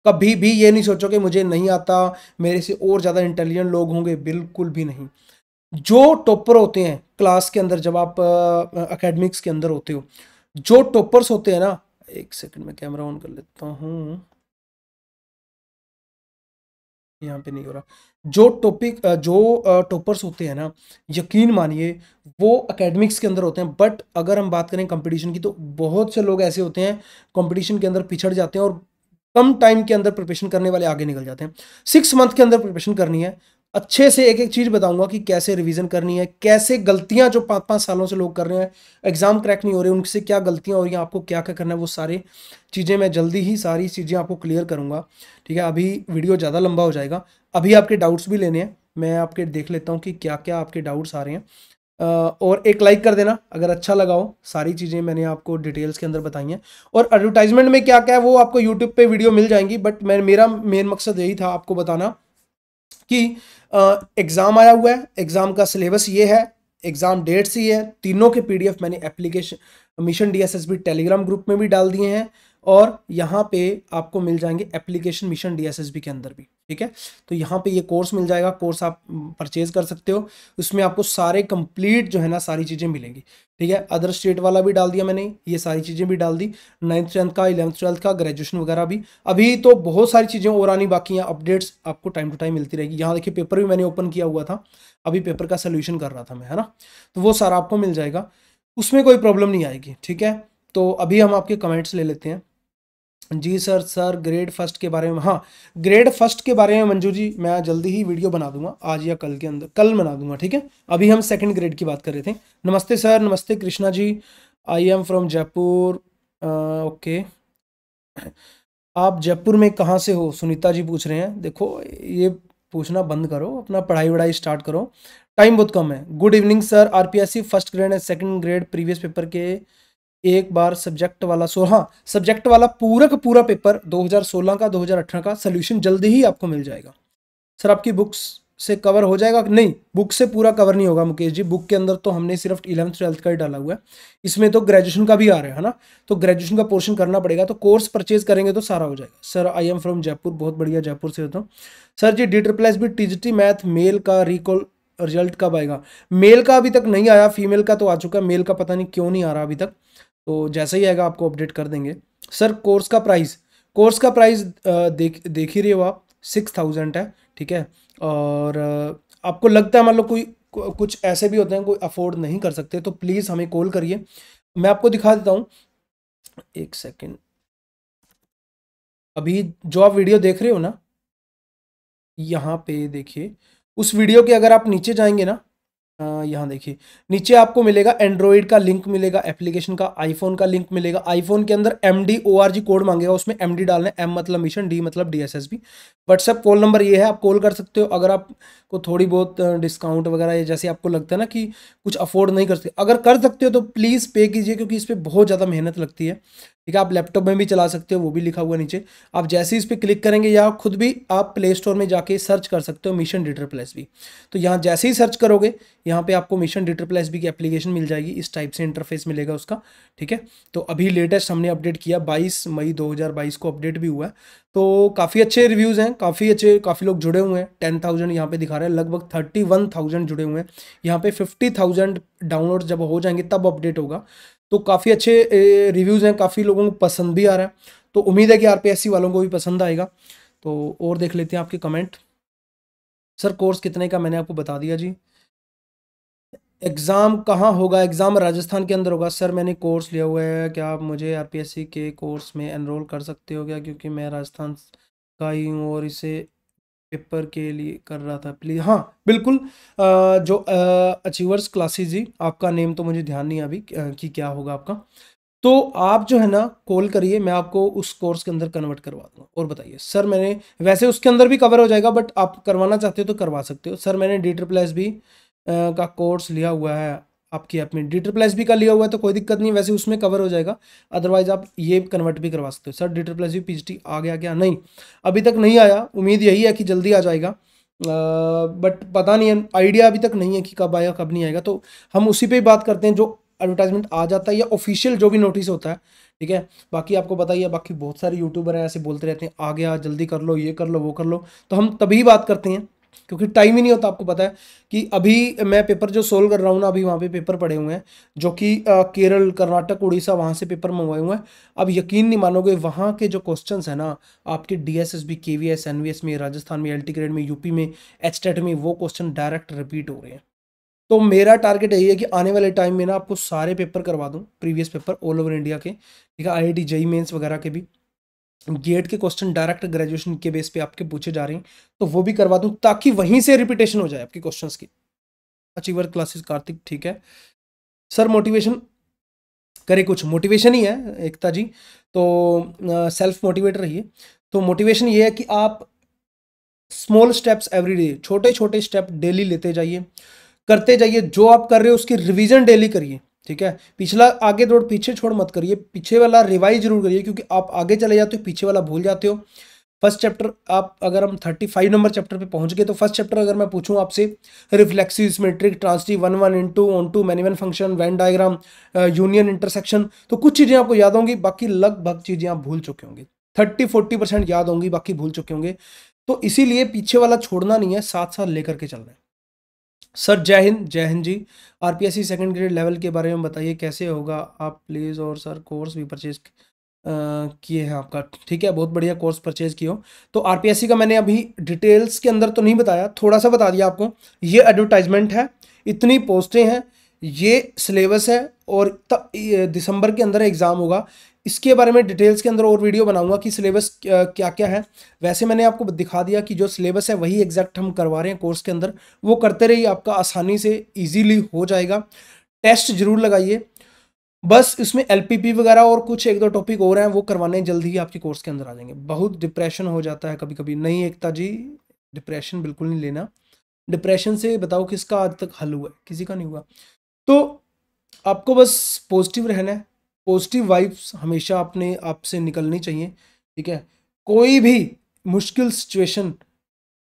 कभी भी ये नहीं सोचो कि मुझे नहीं आता मेरे से और ज़्यादा इंटेलिजेंट लोग होंगे बिल्कुल भी नहीं जो टॉपर होते हैं क्लास के अंदर जब आप अकेडमिक्स के अंदर होते हो जो टॉपर्स होते हैं ना एक सेकंड में कैमरा ऑन कर लेता हूँ यहाँ पे नहीं हो रहा जो टॉपिक जो टॉपर्स होते हैं ना यकीन मानिए वो एकेडमिक्स के अंदर होते हैं बट अगर हम बात करें कंपटीशन की तो बहुत से लोग ऐसे होते हैं कंपटीशन के अंदर पिछड़ जाते हैं और कम टाइम के अंदर प्रिपरेशन करने वाले आगे निकल जाते हैं सिक्स मंथ के अंदर प्रिपरेशन करनी है अच्छे से एक एक चीज़ बताऊंगा कि कैसे रिवीजन करनी है कैसे गलतियां जो पाँच पाँच सालों से लोग कर रहे हैं एग्ज़ाम क्रैक नहीं हो रहे उनसे क्या गलतियां हो रही हैं आपको क्या क्या करना है वो सारी चीज़ें मैं जल्दी ही सारी चीज़ें आपको क्लियर करूँगा ठीक है अभी वीडियो ज़्यादा लंबा हो जाएगा अभी आपके डाउट्स भी लेने हैं मैं आपके देख लेता हूँ कि क्या क्या आपके डाउट्स आ रहे हैं और एक लाइक कर देना अगर अच्छा लगा हो सारी चीज़ें मैंने आपको डिटेल्स के अंदर बताई हैं और एडवर्टाइजमेंट में क्या क्या है वो आपको यूट्यूब पे वीडियो मिल जाएंगी बट मैं मेरा मेन मकसद यही था आपको बताना कि एग्ज़ाम आया हुआ है एग्ज़ाम का सिलेबस ये है एग्ज़ाम डेट्स ये है तीनों के पीडीएफ मैंने application mission DSSB Telegram group में भी डाल दिए हैं और यहाँ पे आपको मिल जाएंगे एप्लीकेशन मिशन डीएसएसबी के अंदर भी ठीक है तो यहाँ पे ये कोर्स मिल जाएगा कोर्स आप परचेज कर सकते हो उसमें आपको सारे कंप्लीट जो है ना सारी चीज़ें मिलेंगी ठीक है अदर स्टेट वाला भी डाल दिया मैंने ये सारी चीज़ें भी डाल दी नाइन्थ टेंथ का इलेवंथ ट्वेल्थ का ग्रेजुएशन वगैरह भी अभी तो बहुत सारी चीज़ें और आनी बाकी हैं अपडेट्स आपको टाइम टू टाइम मिलती रहेगी यहाँ देखिए पेपर भी मैंने ओपन किया हुआ था अभी पेपर का सोल्यूशन कर रहा था मैं है ना तो वो सारा आपको मिल जाएगा उसमें कोई प्रॉब्लम नहीं आएगी ठीक है तो अभी हम आपके कमेंट्स ले लेते हैं जी सर सर ग्रेड फर्स्ट के बारे में हाँ ग्रेड फर्स्ट के बारे में मंजू जी मैं जल्दी ही वीडियो बना दूंगा आज या कल के अंदर कल बना दूंगा ठीक है अभी हम सेकंड ग्रेड की बात कर रहे थे नमस्ते सर नमस्ते Krishna ji I am from Jaipur okay आप जयपुर में कहाँ से हो सुनीता जी पूछ रहे हैं देखो ये पूछना बंद करो अपना पढ़ाई वढ़ाई स्टार्ट करो टाइम बहुत कम है good evening sir R first grade and second grade previous paper के एक बार सब्जेक्ट वाला सो हाँ सब्जेक्ट वाला पूरा का पूरा पेपर 2016 का 2018 का सोल्यूशन जल्दी ही आपको मिल जाएगा सर आपकी बुक्स से कवर हो जाएगा नहीं बुक से पूरा कवर नहीं होगा मुकेश जी बुक के अंदर तो हमने सिर्फ इलेवंथ ट्वेल्थ का ही डाला हुआ है इसमें तो ग्रेजुएशन का भी आ रहा है ना तो ग्रेजुएशन का पोर्शन करना पड़ेगा तो कोर्स परचेज करेंगे तो सारा हो जाएगा sir I am from Jaipur बहुत बढ़िया जयपुर से होता हूँ sir ji D triple S B T math male का रिकॉल रिजल्ट कब आएगा मेल का अभी तक नहीं आया फीमेल का तो आ चुका है मेल का पता नहीं क्यों नहीं आ रहा अभी तक तो जैसा ही आएगा आपको अपडेट कर देंगे सर कोर्स का प्राइस कोर्स का प्राइस देख देख ही रहे हो आप सिक्स थाउजेंड है ठीक है और आपको लगता है मान लो कोई कुछ ऐसे भी होते हैं कोई अफोर्ड नहीं कर सकते तो प्लीज़ हमें कॉल करिए मैं आपको दिखा देता हूँ एक सेकेंड अभी जो आप वीडियो देख रहे हो ना यहाँ पे देखिए उस वीडियो के अगर आप नीचे जाएंगे ना यहाँ देखिए नीचे आपको मिलेगा एंड्रॉयड का लिंक मिलेगा एप्लीकेशन का आईफोन का लिंक मिलेगा आईफोन के अंदर M D O R G code मांगेगा उसमें एम डी डालना है एम मतलब मिशन डी मतलब D S S B WhatsApp call number ये है आप कॉल कर सकते हो अगर आपको थोड़ी बहुत डिस्काउंट वगैरह जैसे आपको लगता है ना कि कुछ अफोर्ड नहीं कर सकते अगर कर सकते हो तो प्लीज़ पे कीजिए क्योंकि इस पर बहुत ज़्यादा मेहनत लगती है ठीक है आप लैपटॉप में भी चला सकते हो वो भी लिखा हुआ नीचे आप जैसे ही इस पर क्लिक करेंगे या खुद भी आप प्ले स्टोर में जाके सर्च कर सकते हो मिशन डिटर प्लस भी तो यहाँ जैसे ही सर्च करोगे यहाँ पे आपको मिशन डिटर प्लस भी की एप्लीकेशन मिल जाएगी इस टाइप से इंटरफेस मिलेगा उसका ठीक है तो अभी लेटेस्ट हमने अपडेट किया बाईस मई दो को अपडेट भी हुआ है तो काफ़ी अच्छे रिव्यूज़ हैं काफ़ी अच्छे काफ़ी लोग जुड़े हुए हैं टेन थाउजेंड यहाँ पे दिखा रहे हैं लगभग थर्टी वन थाउजेंड जुड़े हुए हैं यहाँ पे फिफ्टी थाउजेंड डाउनलोड जब हो जाएंगे तब अपडेट होगा तो काफ़ी अच्छे रिव्यूज़ हैं काफ़ी लोगों को पसंद भी आ रहा है तो उम्मीद है कि आर वालों को भी पसंद आएगा तो और देख लेते हैं आपके कमेंट सर कोर्स कितने का मैंने आपको बता दिया जी एग्ज़ाम कहाँ होगा एग्ज़ाम राजस्थान के अंदर होगा सर मैंने कोर्स लिया हुआ है क्या आप मुझे आर के कोर्स में एनरोल कर सकते हो क्या क्योंकि मैं राजस्थान का ही हूँ और इसे पेपर के लिए कर रहा था प्लीज़ हाँ बिल्कुल आ, जो अचीवर्स क्लासेस जी आपका नेम तो मुझे ध्यान नहीं अभी कि क्या होगा आपका तो आप जो है ना कॉल करिए मैं आपको उस कोर्स के अंदर कन्वर्ट करवा दूंगा और बताइए सर मैंने वैसे उसके अंदर भी कवर हो जाएगा बट आप करवाना चाहते हो तो करवा सकते हो सर मैंने डी ट्रिप्ल एस बी का कोर्स लिया हुआ है आपकी ऐप में प्लस भी एस का लिया हुआ है तो कोई दिक्कत नहीं वैसे उसमें कवर हो जाएगा अदरवाइज आप ये कन्वर्ट भी करवा सकते हो सर डिटर प्लस भी पी टी आ गया क्या नहीं अभी तक नहीं आया उम्मीद यही है कि जल्दी आ जाएगा बट पता नहीं है आइडिया अभी तक नहीं है कि कब आएगा कब नहीं आएगा तो हम उसी पर ही बात करते हैं जो एडवर्टाइजमेंट आ जाता है या ऑफिशियल जो भी नोटिस होता है ठीक है बाकी आपको पता ही है बाकी बहुत सारे यूट्यूबर हैं ऐसे बोलते रहते हैं आ गया जल्दी कर लो ये कर लो वो कर लो तो हम तभी बात करते हैं क्योंकि टाइम ही नहीं होता आपको पता है कि अभी मैं पेपर जो सोल्व कर रहा हूँ ना अभी वहाँ पे पेपर पड़े हुए हैं जो कि केरल कर्नाटक उड़ीसा वहाँ से पेपर मंगवाए हुए हैं अब यकीन नहीं मानोगे वहाँ के जो क्वेश्चन हैं ना आपके D S S B K V S N V S में राजस्थान में एल टी ग्रेड में यूपी में एच टेट में वो क्वेश्चन डायरेक्ट रिपीट हो रहे हैं तो मेरा टारगेट यही है कि आने वाले टाइम में ना आपको सारे पेपर करवा दूँ previous paper all over India के ठीक है I I T JEE mains वगैरह के भी गेट के क्वेश्चन डायरेक्ट ग्रेजुएशन के बेस पे आपके पूछे जा रहे हैं तो वो भी करवा दूं ताकि वहीं से रिपीटेशन हो जाए आपके क्वेश्चन की अचीवर क्लासेस कार्तिक ठीक है सर मोटिवेशन करे कुछ मोटिवेशन ही है एकता जी तो सेल्फ मोटिवेट रहिए तो मोटिवेशन ये है कि आप स्मॉल स्टेप्स एवरी डे छोटे छोटे स्टेप डेली लेते जाइए करते जाइए जो आप कर रहे हो उसकी रिविजन डेली करिए ठीक है पिछला आगे दौड़ पीछे छोड़ मत करिए पीछे वाला रिवाइज जरूर करिए क्योंकि आप आगे चले जाते हो पीछे वाला भूल जाते हो फर्स्ट चैप्टर आप अगर हम थर्टी फाइव नंबर चैप्टर पे पहुंच गए तो फर्स्ट चैप्टर अगर मैं पूछूं आपसे reflexive metric transitive one one into onto one function Venn diagram union intersection तो कुछ चीज़ें आपको याद होंगी बाकी लगभग चीज़ें आप भूल चुके होंगे थर्टी फोर्टी परसेंट याद होंगी बाकी भूल चुके होंगे तो इसीलिए पीछे वाला छोड़ना नहीं है साथ साथ लेकर के चलना है सर जय हिंद जय हिंद जी R P S C second grade level के बारे में बताइए कैसे होगा आप प्लीज़ और सर कोर्स भी परचेज किए हैं आपका ठीक है बहुत बढ़िया कोर्स परचेज किए हो तो आर पी एस सी का मैंने अभी डिटेल्स के अंदर तो नहीं बताया थोड़ा सा बता दिया आपको ये एडवर्टाइजमेंट है इतनी पोस्टें हैं ये सिलेबस है और दिसंबर के अंदर एग्ज़ाम होगा इसके बारे में डिटेल्स के अंदर और वीडियो बनाऊंगा कि सिलेबस क्या क्या है वैसे मैंने आपको दिखा दिया कि जो सिलेबस है वही एग्जैक्ट हम करवा रहे हैं कोर्स के अंदर वो करते रहिए आपका आसानी से ईजीली हो जाएगा टेस्ट जरूर लगाइए बस इसमें एल वगैरह और कुछ एक दो टॉपिक और हैं वो करवाने जल्दी ही आपके कोर्स के अंदर आ जाएंगे बहुत डिप्रेशन हो जाता है कभी कभी नहीं एकता जी डिप्रेशन बिल्कुल नहीं लेना डिप्रेशन से बताओ किसका आज तक हल हुआ है किसी का नहीं हुआ तो आपको बस पॉजिटिव रहना है पॉजिटिव वाइब्स हमेशा अपने आप से निकलनी चाहिए ठीक है कोई भी मुश्किल सिचुएशन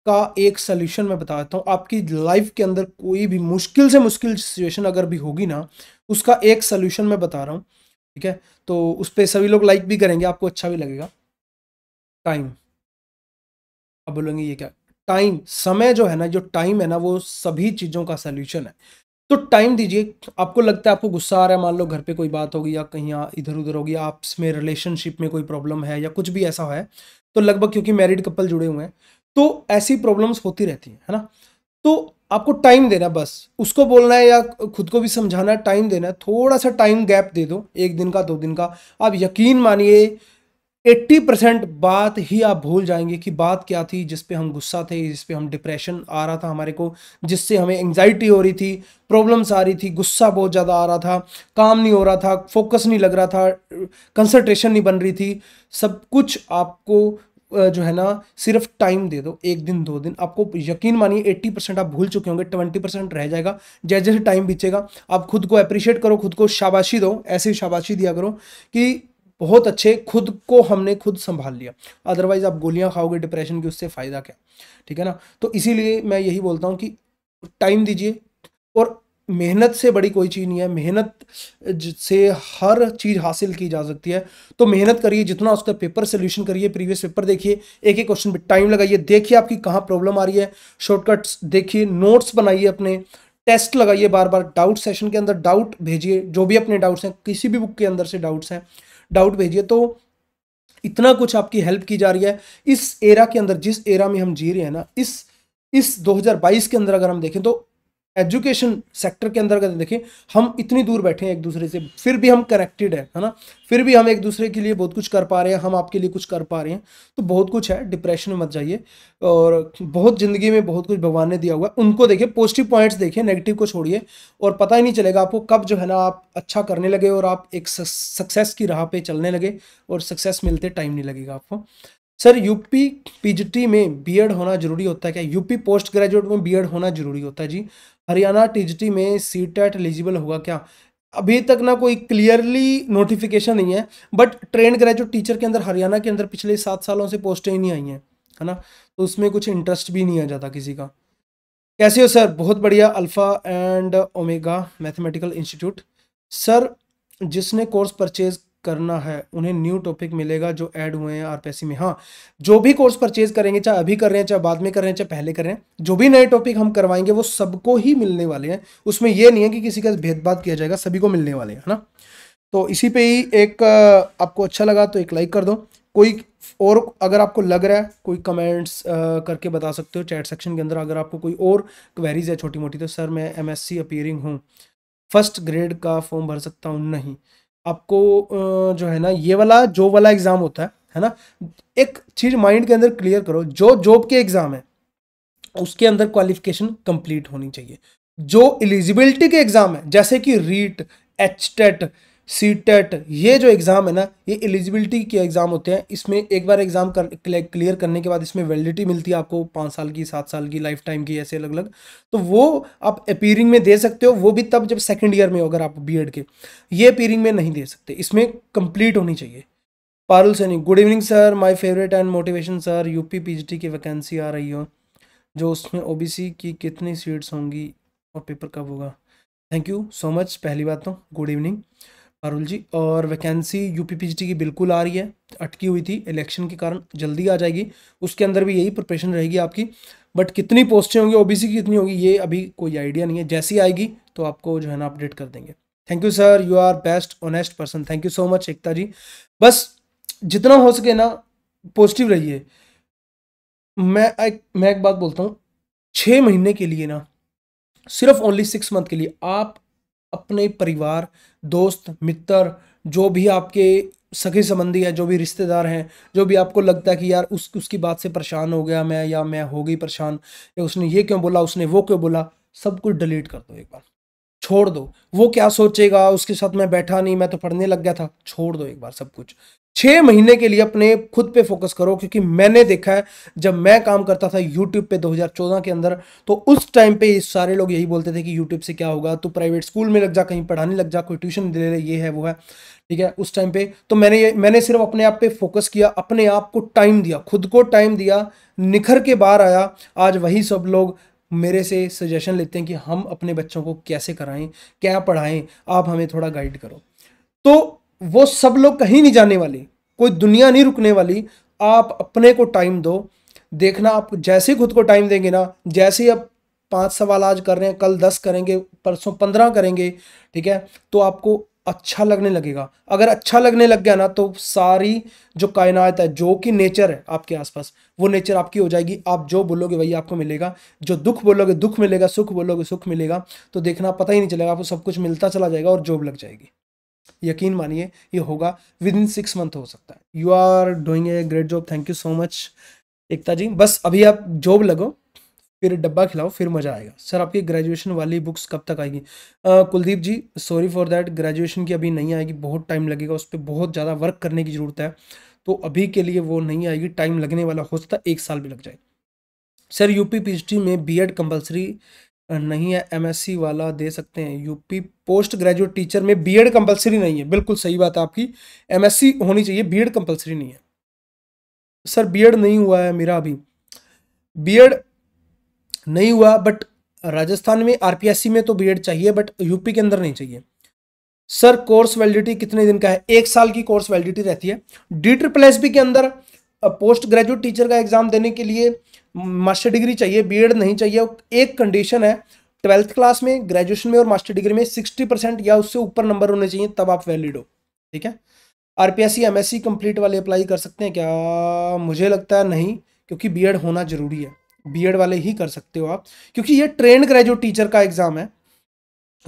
का एक सोल्यूशन मैं बताता हूँ आपकी लाइफ के अंदर कोई भी मुश्किल से मुश्किल सिचुएशन अगर भी होगी ना उसका एक सोल्यूशन मैं बता रहा हूँ ठीक है तो उस पर सभी लोग लाइक भी करेंगे आपको अच्छा भी लगेगा टाइम अब बोलेंगे ये क्या टाइम समय जो है ना जो टाइम है ना वो सभी चीज़ों का सोल्यूशन है तो टाइम दीजिए आपको लगता है आपको गुस्सा आ रहा है मान लो घर पे कोई बात होगी या कहीं इधर उधर होगी आपस में रिलेशनशिप में कोई प्रॉब्लम है या कुछ भी ऐसा है तो लगभग क्योंकि मैरिड कपल जुड़े हुए हैं तो ऐसी प्रॉब्लम्स होती रहती हैं है ना तो आपको टाइम देना बस उसको बोलना है या खुद को भी समझाना है टाइम देना है थोड़ा सा टाइम गैप दे दो एक दिन का दो दिन का आप यकीन मानिए एट्टी परसेंट बात ही आप भूल जाएंगे कि बात क्या थी जिस पे हम गुस्सा थे जिस पे हम डिप्रेशन आ रहा था हमारे को जिससे हमें एंजाइटी हो रही थी प्रॉब्लम्स आ रही थी गुस्सा बहुत ज़्यादा आ रहा था काम नहीं हो रहा था फोकस नहीं लग रहा था कंसंट्रेशन नहीं बन रही थी सब कुछ आपको जो है ना सिर्फ टाइम दे दो एक दिन दो दिन आपको यकीन मानिए एट्टी परसेंट आप भूल चुके होंगे ट्वेंटी परसेंट रह जाएगा जैसे जैसे टाइम बीचेगा आप खुद को अप्रिशिएट करो खुद को शाबाशी दो ऐसे शाबाशी दिया करो कि बहुत अच्छे खुद को हमने खुद संभाल लिया अदरवाइज आप गोलियां खाओगे डिप्रेशन की उससे फ़ायदा क्या ठीक है ना तो इसीलिए मैं यही बोलता हूँ कि टाइम दीजिए और मेहनत से बड़ी कोई चीज़ नहीं है मेहनत से हर चीज़ हासिल की जा सकती है तो मेहनत करिए जितना उसका पेपर सोल्यूशन करिए प्रीवियस पेपर देखिए एक एक क्वेश्चन पर टाइम लगाइए देखिए आपकी कहाँ प्रॉब्लम आ रही है शॉर्टकट्स देखिए नोट्स बनाइए अपने टेस्ट लगाइए बार बार डाउट सेशन के अंदर डाउट भेजिए जो भी अपने डाउट्स हैं किसी भी बुक के अंदर से डाउट्स हैं डाउट भेजिए तो इतना कुछ आपकी हेल्प की जा रही है इस एरा के अंदर जिस एरा में हम जी रहे हैं ना इस इस 2022 के अंदर अगर हम देखें तो एजुकेशन सेक्टर के अंदर अगर देखें हम इतनी दूर बैठे हैं एक दूसरे से फिर भी हम कनेक्टेड हैं है ना फिर भी हम एक दूसरे के लिए बहुत कुछ कर पा रहे हैं हम आपके लिए कुछ कर पा रहे हैं तो बहुत कुछ है डिप्रेशन में मत जाइए और बहुत ज़िंदगी में बहुत कुछ भगवान ने दिया हुआ है उनको देखिए पॉजिटिव पॉइंट्स देखिए नेगेटिव को छोड़िए और पता ही नहीं चलेगा आपको कब जो है ना आप अच्छा करने लगे और आप एक सक्सेस की राह पर चलने लगे और सक्सेस मिलते टाइम नहीं लगेगा आपको सर यूपी पीजीटी में बीएड होना जरूरी होता है क्या यूपी पोस्ट ग्रेजुएट में बीएड होना जरूरी होता है जी हरियाणा टीजीटी में सी टेट एलिजिबल होगा क्या अभी तक ना कोई क्लियरली नोटिफिकेशन नहीं है बट ट्रेंड ग्रेजुएट टीचर के अंदर हरियाणा के अंदर पिछले सात सालों से पोस्टें ही नहीं आई हैं है ना तो उसमें कुछ इंटरेस्ट भी नहीं आ जाता किसी का कैसे हो सर बहुत बढ़िया alpha and omega mathematical institute sir जिसने कोर्स परचेज करना है उन्हें न्यू टॉपिक मिलेगा जो ऐड हुए हैं आरपीएससी में हाँ जो भी कोर्स परचेज करेंगे चाहे अभी कर रहे हैं चाहे बाद में कर रहे हैं चाहे पहले कर रहे हैं जो भी नए टॉपिक हम करवाएंगे वो सबको ही मिलने वाले हैं उसमें ये नहीं है कि किसी का भेदभाव किया जाएगा सभी को मिलने वाले हैं है ना तो इसी पे ही एक आपको अच्छा लगा तो एक लाइक कर दो कोई और अगर आपको लग रहा है कोई कमेंट्स करके बता सकते हो चैट सेक्शन के अंदर अगर आपको कोई और क्वेरीज है छोटी मोटी तो सर मैं एमएससी अपीयरिंग हूँ फर्स्ट ग्रेड का फॉर्म भर सकता हूँ नहीं आपको जो है ना ये वाला जॉब वाला एग्ज़ाम होता है है ना एक चीज़ माइंड के अंदर क्लियर करो जो जॉब के एग्ज़ाम है उसके अंदर क्वालिफिकेशन कंप्लीट होनी चाहिए जो एलिजिबिलिटी के एग्ज़ाम है जैसे कि REET H TET C TET e ये जो एग्ज़ाम है ना ये एलिजिबिलिटी के एग्ज़ाम होते हैं इसमें एक बार एग्ज़ाम कर क्लियर करने के बाद इसमें वैलिडिटी मिलती है आपको पाँच साल की सात साल की लाइफ टाइम की ऐसे अलग अलग तो वो आप अपीयरिंग में दे सकते हो वो भी तब जब सेकेंड ईयर में हो अगर आप बी के ये अपीयरिंग में नहीं दे सकते इसमें कम्प्लीट होनी चाहिए Parul Saini good evening sir my favourite and motivation sir U P की वैकेंसी आ रही हो जो उसमें ओ की कितनी सीट्स होंगी और पेपर कब होगा थैंक यू सो मच पहली बात तो गुड इवनिंग अरुल जी और वैकेंसी यूपीपीजीटी की बिल्कुल आ रही है अटकी हुई थी इलेक्शन के कारण जल्दी आ जाएगी उसके अंदर भी यही प्रिपरेशन रहेगी आपकी बट कितनी पोस्टें होंगी ओबीसी की कितनी होगी ये अभी कोई आइडिया नहीं है जैसी आएगी तो आपको जो है ना अपडेट कर देंगे thank you sir you are best honest person thank you so much Ekta ji बस जितना हो सके ना पॉजिटिव रहिए मैं एक मैं एक बात बोलता हूँ छः महीने के लिए ना सिर्फ ओनली सिक्स मंथ के लिए आप अपने परिवार दोस्त मित्र जो भी आपके सखी संबंधी है जो भी रिश्तेदार हैं जो भी आपको लगता है कि यार उस उसकी बात से परेशान हो गया मैं या मैं हो गई परेशान या उसने ये क्यों बोला उसने वो क्यों बोला सब कुछ डिलीट कर दो एक बार छोड़ दो वो क्या सोचेगा उसके साथ मैं बैठा नहीं मैं तो पढ़ने लग गया था छोड़ दो एक बार सब कुछ छः महीने के लिए अपने खुद पे फोकस करो क्योंकि मैंने देखा है जब मैं काम करता था यूट्यूब पे 2014 के अंदर तो उस टाइम पे सारे लोग यही बोलते थे कि यूट्यूब से क्या होगा तू प्राइवेट स्कूल में लग जा कहीं पढ़ाने लग जा कोई ट्यूशन दे ले ये है वो है ठीक है उस टाइम पे तो मैंने मैंने सिर्फ अपने आप पे फोकस किया अपने आप को टाइम दिया खुद को टाइम दिया निखर के बाहर आया आज वही सब लोग मेरे से सजेशन लेते हैं कि हम अपने बच्चों को कैसे कराएं क्या पढ़ाएं आप हमें थोड़ा गाइड करो तो वो सब लोग कहीं नहीं जाने वाले कोई दुनिया नहीं रुकने वाली आप अपने को टाइम दो देखना आप जैसे खुद को टाइम देंगे ना जैसे ही आप पाँच सवाल आज कर रहे हैं कल दस करेंगे परसों पंद्रह करेंगे ठीक है तो आपको अच्छा लगने लगेगा अगर अच्छा लगने लग गया ना तो सारी जो कायनात है जो कि नेचर है आपके आसपास वो नेचर आपकी हो जाएगी आप जो बोलोगे वही आपको मिलेगा जो दुख बोलोगे दुख मिलेगा सुख बोलोगे सुख मिलेगा तो देखना पता ही नहीं चलेगा आपको सब कुछ मिलता चला जाएगा और जॉब लग जाएगी यकीन मानिए ये होगा विद इन सिक्स मंथ हो सकता है you are doing a great job thank you so much Ekta ji बस अभी आप जॉब लगो फिर डब्बा खिलाओ फिर मज़ा आएगा सर आपकी ग्रेजुएशन वाली बुक्स कब तक आएगी Kuldeep ji sorry for that graduation की अभी नहीं आएगी बहुत टाइम लगेगा उस पर बहुत ज़्यादा वर्क करने की ज़रूरत है तो अभी के लिए वो नहीं आएगी टाइम लगने वाला हो सकता एक साल भी लग जाए सर यूपी पीएचडी में बीएड कंपलसरी नहीं है एमएससी वाला दे सकते हैं यूपी पोस्ट ग्रेजुएट टीचर में बीएड कंपलसरी नहीं है बिल्कुल सही बात है आपकी एमएससी होनी चाहिए बीएड कंपलसरी नहीं है सर बीएड नहीं हुआ है मेरा अभी बीएड नहीं हुआ बट राजस्थान में आर में तो बी चाहिए बट यूपी के अंदर नहीं चाहिए सर कोर्स वैलिडिटी कितने दिन का है एक साल की कोर्स वैलिडिटी रहती है डी ट्रिपल एस बी के अंदर पोस्ट ग्रेजुएट टीचर का एग्जाम देने के लिए मास्टर डिग्री चाहिए बीएड नहीं चाहिए एक कंडीशन है ट्वेल्थ क्लास में ग्रेजुएशन में और मास्टर डिग्री में सिक्सटी परसेंट या उससे ऊपर नंबर होने चाहिए तब आप वैलिड हो ठीक है आर पी एस वाले अप्लाई कर सकते हैं क्या मुझे लगता है नहीं क्योंकि बी होना जरूरी है बीएड वाले ही कर सकते हो आप क्योंकि ये ट्रेंड ग्रेजुएट टीचर का एग्जाम है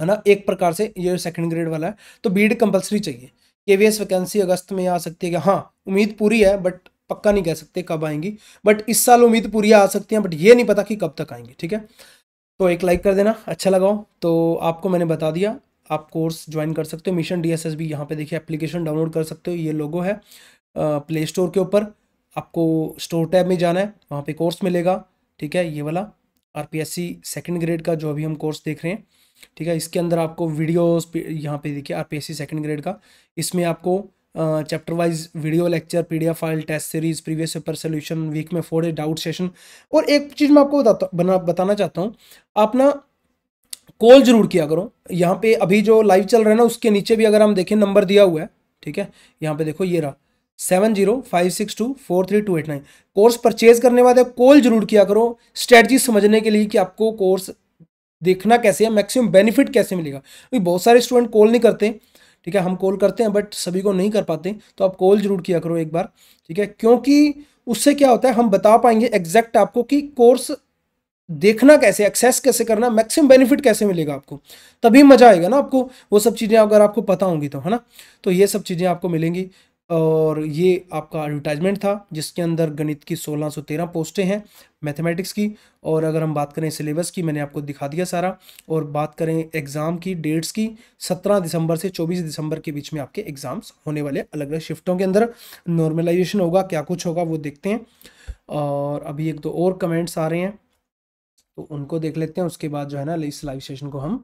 है ना एक प्रकार से ये सेकंड ग्रेड वाला है तो बीएड कंपलसरी चाहिए के वैकेंसी अगस्त में आ सकती है कि हाँ उम्मीद पूरी है बट पक्का नहीं कह सकते कब आएंगी बट इस साल उम्मीद पूरी आ सकती हैं बट ये नहीं पता कि कब तक आएंगी ठीक है तो एक लाइक कर देना अच्छा लगाओ तो आपको मैंने बता दिया आप कोर्स ज्वाइन कर सकते हो mission D S S B यहाँ पर देखिए एप्लीकेशन डाउनलोड कर सकते हो ये लोगो है प्ले स्टोर के ऊपर आपको स्टोर टैब में जाना है वहाँ पे कोर्स मिलेगा ठीक है ये वाला R P S C second grade का जो अभी हम कोर्स देख रहे हैं ठीक है इसके अंदर आपको वीडियोस यहाँ पे देखिए R P S C second grade का इसमें आपको chapter wise video lecture F file test series previous paper solution week में फोर डे डाउट सेशन और एक चीज़ मैं आपको बताता बना बताना चाहता हूँ आप ना कॉल जरूर किया करो यहाँ पे अभी जो लाइव चल रहा है ना उसके नीचे भी अगर हम देखें नंबर दिया हुआ है ठीक है यहाँ पे देखो ये रहा seven zero five six two four three two eight nine course purchase करने वाले कॉल जरूर किया करो स्ट्रेटजी समझने के लिए कि आपको कोर्स देखना कैसे है मैक्सिमम बेनिफिट कैसे मिलेगा क्योंकि बहुत सारे स्टूडेंट कॉल नहीं करते ठीक है हम कॉल करते हैं बट सभी को नहीं कर पाते तो आप कॉल जरूर किया करो एक बार ठीक है क्योंकि उससे क्या होता है हम बता पाएंगे एग्जैक्ट आपको कि कोर्स देखना कैसे एक्सेस कैसे करना मैक्सिमम बेनिफिट कैसे मिलेगा आपको तभी मजा आएगा ना आपको वो सब चीज़ें अगर आपको पता होंगी तो है ना तो ये सब चीज़ें आपको मिलेंगी और ये आपका एडवर्टाइजमेंट था जिसके अंदर गणित की 1613 पोस्टें हैं मैथमेटिक्स की और अगर हम बात करें सिलेबस की मैंने आपको दिखा दिया सारा और बात करें एग्ज़ाम की डेट्स की 17 दिसंबर से 24 दिसंबर के बीच में आपके एग्ज़ाम्स होने वाले अलग अलग शिफ्टों के अंदर नॉर्मलाइजेशन होगा क्या कुछ होगा वो देखते हैं और अभी एक दो और कमेंट्स आ रहे हैं तो उनको देख लेते हैं उसके बाद जो है ना इस लाइव सेशन को हम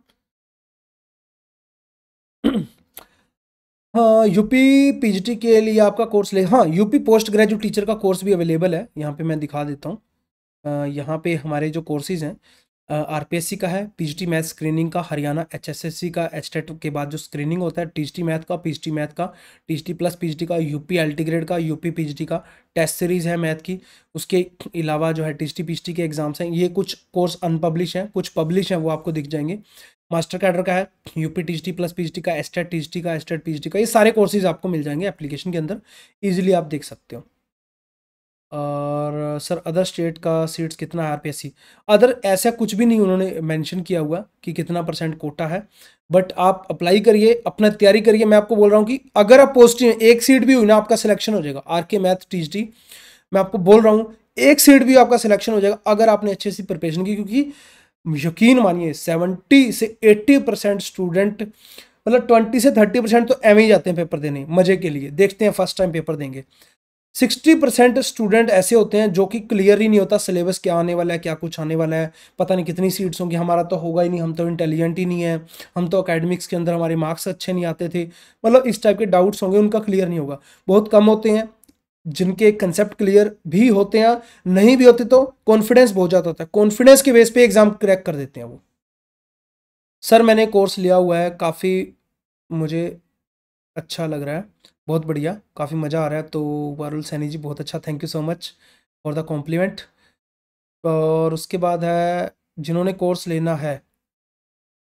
हाँ यूपी पीजीटी के लिए आपका कोर्स ले हाँ यूपी पोस्ट ग्रेजुएट टीचर का कोर्स भी अवेलेबल है यहाँ पे मैं दिखा देता हूँ यहाँ पे हमारे जो कोर्सेज हैं आरपीएससी का है पीजीटी मैथ स्क्रीनिंग का हरियाणा एचएसएससी का एचटेट e के बाद जो स्क्रीनिंग होता है टीजीटी मैथ का पीजीटी मैथ का टीजीटी प्लस पीजीटी का यूपी एल्टी ग्रेड का यूपी पीजीटी का टेस्ट सीरीज़ है मैथ की उसके अलावा जो है टीजीटी पीजीटी के एग्जाम्स हैं ये कुछ कोर्स अनपब्लिश हैं कुछ पब्लिश हैं वो आपको दिख जाएंगे मास्टर कैडर का है यूपी टी प्लस पी का एस्टेट टी का एस्टेट पी का ये सारे कोर्सेज आपको मिल जाएंगे एप्लीकेशन के अंदर इजीली आप देख सकते हो और सर अदर स्टेट का सीट्स कितना है आरपीएससी अदर ऐसा कुछ भी नहीं उन्होंने मेंशन किया हुआ कि कितना परसेंट कोटा है बट आप अप्लाई करिए अपना तैयारी करिए मैं आपको बोल रहा हूँ कि अगर आप पोस्ट एक सीट भी हुई ना आपका सिलेक्शन हो जाएगा आर के मैथ टी मैं आपको बोल रहा हूँ एक सीट भी आपका सिलेक्शन हो जाएगा अगर आपने अच्छे से प्रिपरेशन की क्योंकि यकीन मानिए सेवेंटी से एट्टी परसेंट स्टूडेंट मतलब ट्वेंटी से थर्टी परसेंट तो एवं ही जाते हैं पेपर देने मज़े के लिए देखते हैं फर्स्ट टाइम पेपर देंगे सिक्सटी परसेंट स्टूडेंट ऐसे होते हैं जो कि क्लियर ही नहीं होता सिलेबस क्या आने वाला है क्या कुछ आने वाला है पता नहीं कितनी सीट्स होंगी हमारा तो होगा ही नहीं हम तो इंटेलिजेंट ही नहीं है हम तो अकेडमिक्स के अंदर हमारे मार्क्स अच्छे नहीं आते थे मतलब इस टाइप के डाउट्स होंगे उनका क्लियर नहीं होगा बहुत कम होते हैं जिनके कंसेप्ट क्लियर भी होते हैं नहीं भी होते तो कॉन्फिडेंस बहुत ज़्यादा होता है कॉन्फिडेंस के बेस पे एग्ज़ाम क्रैक कर देते हैं वो सर मैंने कोर्स लिया हुआ है काफ़ी मुझे अच्छा लग रहा है बहुत बढ़िया काफ़ी मज़ा आ रहा है तो वारुल सैनी जी बहुत अच्छा thank you so much for the compliment और उसके बाद है जिन्होंने कोर्स लेना है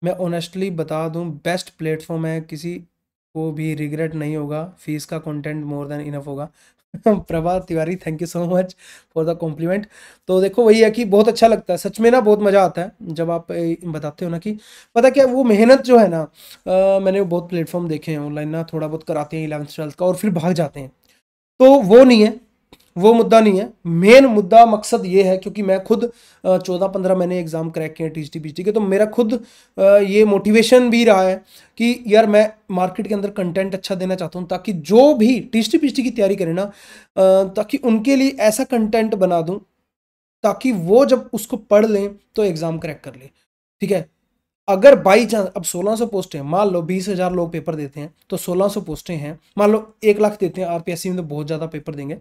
मैं ऑनेस्टली बता दूं बेस्ट प्लेटफॉर्म है किसी को भी रिग्रेट नहीं होगा फीस का कंटेंट मोर देन इनफ होगा Prabha Tiwari thank you so much for the compliment तो देखो वही है कि बहुत अच्छा लगता है सच में ना बहुत मज़ा आता है जब आप बताते हो ना कि पता क्या वो मेहनत जो है ना आ, मैंने बहुत प्लेटफॉर्म देखे हैं ऑनलाइन ना थोड़ा बहुत कराते हैं इलेवंथ ट्वेल्थ का और फिर भाग जाते हैं तो वो नहीं है वो मुद्दा नहीं है मेन मुद्दा मकसद ये है क्योंकि मैं खुद चौदह पंद्रह मैंने एग्ज़ाम क्रैक किए हैं टी टी पी के तो मेरा खुद ये मोटिवेशन भी रहा है कि यार मैं मार्केट के अंदर कंटेंट अच्छा देना चाहता हूँ ताकि जो भी टी टी पी की तैयारी करें ना ताकि उनके लिए ऐसा कंटेंट बना दूँ ताकि वो जब उसको पढ़ लें तो एग्ज़ाम क्रैक कर लें ठीक है अगर बाई चांस अब 1600 पोस्टें मान लो बीस हज़ार लोग पेपर देते हैं तो 1600 पोस्टें हैं मान लो एक लाख देते हैं आरपीएससी में तो बहुत ज़्यादा पेपर देंगे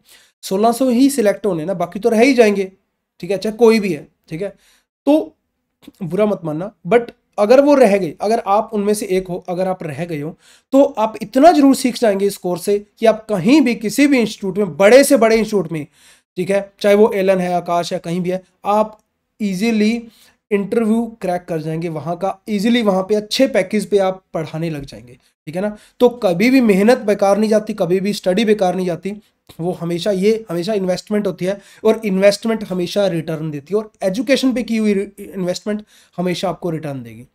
1600 ही सिलेक्ट होने ना बाकी तो रह ही जाएंगे ठीक है चाहे कोई भी है ठीक है तो बुरा मत मानना बट अगर वो रह गए अगर आप उनमें से एक हो अगर आप रह गए हो तो आप इतना जरूर सीख जाएंगे इस कोर्स से कि आप कहीं भी किसी भी इंस्टीट्यूट में बड़े से बड़े इंस्टीट्यूट में ठीक है चाहे वो एलन है आकाश है कहीं भी है आप इजीली इंटरव्यू क्रैक कर जाएंगे वहाँ का इजीली वहाँ पे अच्छे पैकेज पे आप पढ़ाने लग जाएंगे ठीक है ना तो कभी भी मेहनत बेकार नहीं जाती कभी भी स्टडी बेकार नहीं जाती वो हमेशा ये हमेशा इन्वेस्टमेंट होती है और इन्वेस्टमेंट हमेशा रिटर्न देती है और एजुकेशन पे की हुई इन्वेस्टमेंट हमेशा आपको रिटर्न देगी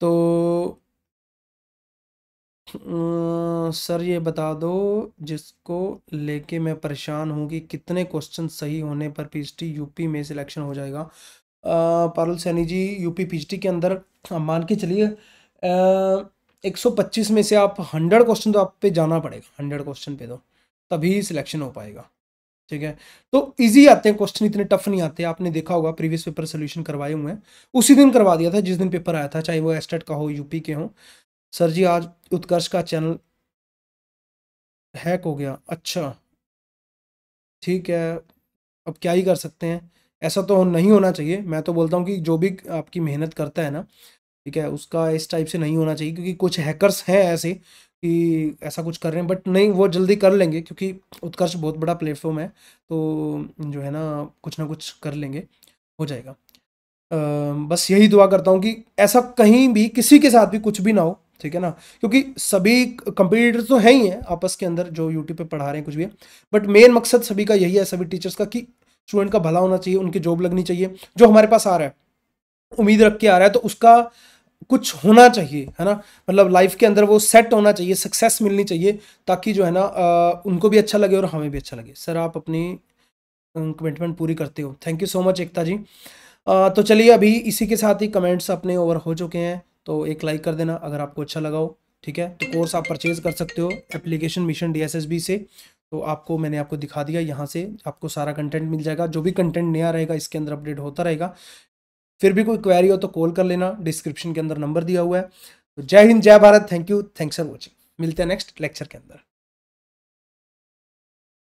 तो सर ये बता दो जिसको लेके मैं परेशान हूँ कि कितने क्वेश्चन सही होने पर पीएचडी यूपी में सिलेक्शन हो जाएगा पारुल सैनी जी यूपी पीएचडी के अंदर मान के चलिए एक सौ पच्चीस में से आप हंड्रेड क्वेश्चन तो आप पे जाना पड़ेगा हंड्रेड क्वेश्चन पे तो तभी सिलेक्शन हो पाएगा ठीक है तो इजी आते हैं क्वेश्चन इतने टफ नहीं आते आपने देखा होगा प्रीवियस पेपर सोल्यूशन करवाए हुए हैं उसी दिन करवा दिया था जिस दिन पेपर आया था चाहे वो एस्टेट का हो यूपी के हों सर जी आज उत्कर्ष का चैनल हैक हो गया अच्छा ठीक है अब क्या ही कर सकते हैं ऐसा तो नहीं होना चाहिए मैं तो बोलता हूँ कि जो भी आपकी मेहनत करता है ना ठीक है उसका इस टाइप से नहीं होना चाहिए क्योंकि कुछ हैकर्स हैं ऐसे कि ऐसा कुछ कर रहे हैं बट नहीं वो जल्दी कर लेंगे क्योंकि उत्कर्ष बहुत बड़ा प्लेटफॉर्म है तो जो है ना कुछ ना कुछ कर लेंगे हो जाएगा आ, बस यही दुआ करता हूँ कि ऐसा कहीं भी किसी के साथ भी कुछ भी ना हो ठीक है ना क्योंकि सभी कंपिटिटर तो हैं ही हैं आपस के अंदर जो यूट्यूब पे पढ़ा रहे हैं कुछ भी है बट मेन मकसद सभी का यही है सभी टीचर्स का कि स्टूडेंट का भला होना चाहिए उनकी जॉब लगनी चाहिए जो हमारे पास आ रहा है उम्मीद रख के आ रहा है तो उसका कुछ होना चाहिए है ना मतलब लाइफ के अंदर वो सेट होना चाहिए सक्सेस मिलनी चाहिए ताकि जो है ना उनको भी अच्छा लगे और हमें भी अच्छा लगे सर आप अपनी कमिटमेंट पूरी करते हो thank you so much Ekta ji तो चलिए अभी इसी के साथ ही कमेंट्स अपने ओवर हो चुके हैं तो एक लाइक कर देना अगर आपको अच्छा लगा हो ठीक है तो कोर्स आप परचेज़ कर सकते हो एप्लीकेशन मिशन डी से तो आपको मैंने आपको दिखा दिया यहाँ से आपको सारा कंटेंट मिल जाएगा जो भी कंटेंट नया रहेगा इसके अंदर अपडेट होता रहेगा फिर भी कोई क्वेरी हो तो कॉल कर लेना डिस्क्रिप्शन के अंदर नंबर दिया हुआ है तो जय हिंद जय Bharat thank you thanks for watching मिलते हैं नेक्स्ट लेक्चर के अंदर